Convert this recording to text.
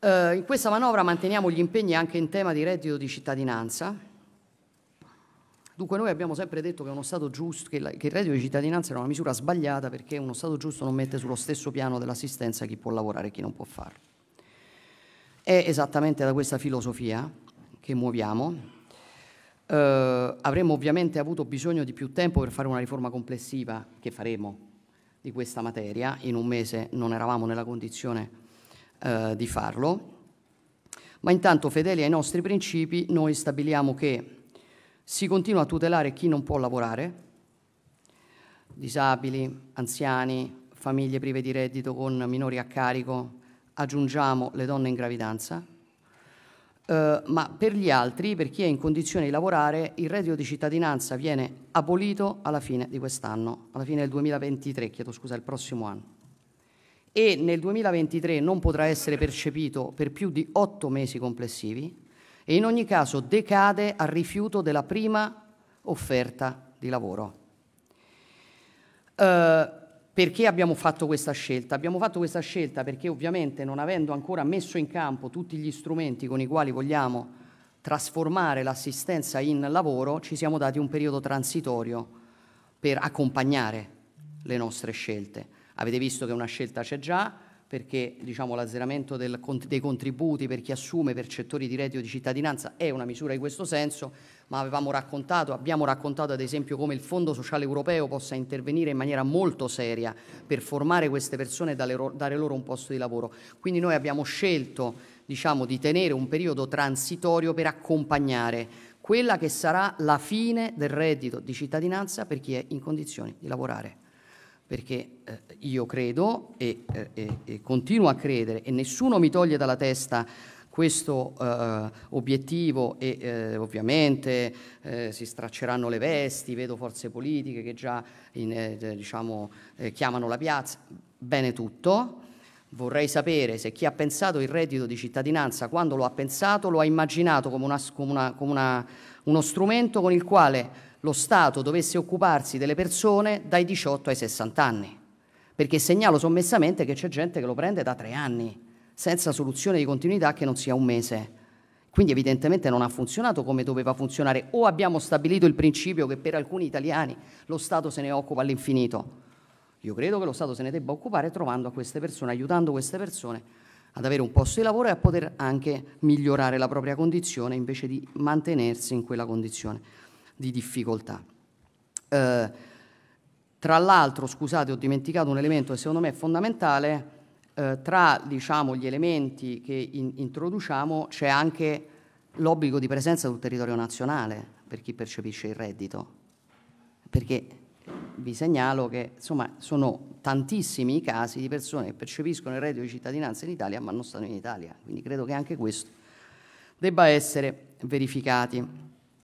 Eh, in questa manovra manteniamo gli impegni anche in tema di reddito di cittadinanza. Dunque noi abbiamo sempre detto che, giusto, che, la, che il reddito di cittadinanza era una misura sbagliata perché uno Stato giusto non mette sullo stesso piano dell'assistenza chi può lavorare e chi non può farlo. È esattamente da questa filosofia che muoviamo, Uh, avremmo ovviamente avuto bisogno di più tempo per fare una riforma complessiva che faremo di questa materia. In un mese non eravamo nella condizione eh, di farlo. Ma intanto, fedeli ai nostri principi, noi stabiliamo che si continua a tutelare chi non può lavorare, disabili, anziani, famiglie prive di reddito con minori a carico, aggiungiamo le donne in gravidanza, eh, ma per gli altri, per chi è in condizione di lavorare, il reddito di cittadinanza viene abolito alla fine di quest'anno, alla fine del 2023, chiedo scusa, il prossimo anno e nel 2023 non potrà essere percepito per più di otto mesi complessivi e in ogni caso decade al rifiuto della prima offerta di lavoro. Eh, perché abbiamo fatto questa scelta? Abbiamo fatto questa scelta perché ovviamente non avendo ancora messo in campo tutti gli strumenti con i quali vogliamo trasformare l'assistenza in lavoro, ci siamo dati un periodo transitorio per accompagnare le nostre scelte. Avete visto che una scelta c'è già perché diciamo, l'azzeramento del, dei contributi per chi assume percettori di reddito di cittadinanza è una misura in questo senso, ma avevamo raccontato, abbiamo raccontato ad esempio come il Fondo Sociale Europeo possa intervenire in maniera molto seria per formare queste persone e dare loro un posto di lavoro. Quindi noi abbiamo scelto diciamo, di tenere un periodo transitorio per accompagnare quella che sarà la fine del reddito di cittadinanza per chi è in condizioni di lavorare perché eh, io credo e, eh, e, e, continuo a credere e nessuno mi toglie dalla testa questo eh, obiettivo e eh, ovviamente eh, si stracceranno le vesti, vedo forze politiche che già in, eh, diciamo, chiamano la piazza, bene tutto. Vorrei sapere se chi ha pensato il reddito di cittadinanza, quando lo ha pensato, lo ha immaginato come, una, come, una, come una, uno strumento con il quale lo Stato dovesse occuparsi delle persone dai 18 ai 60 anni, perché segnalo sommessamente che c'è gente che lo prende da tre anni, senza soluzione di continuità che non sia un mese. Quindi evidentemente non ha funzionato come doveva funzionare, o abbiamo stabilito il principio che per alcuni italiani lo Stato se ne occupa all'infinito. Io credo che lo Stato se ne debba occupare trovando a queste persone, aiutando queste persone ad avere un posto di lavoro e a poter anche migliorare la propria condizione invece di mantenersi in quella condizione di difficoltà. Eh, tra l'altro, scusate, ho dimenticato un elemento che secondo me è fondamentale, eh, tra diciamo, gli elementi che in introduciamo c'è anche l'obbligo di presenza sul territorio nazionale per chi percepisce il reddito, perché vi segnalo che insomma, sono tantissimi i casi di persone che percepiscono il reddito di cittadinanza in Italia ma non stanno in Italia, quindi credo che anche questo debba essere verificato.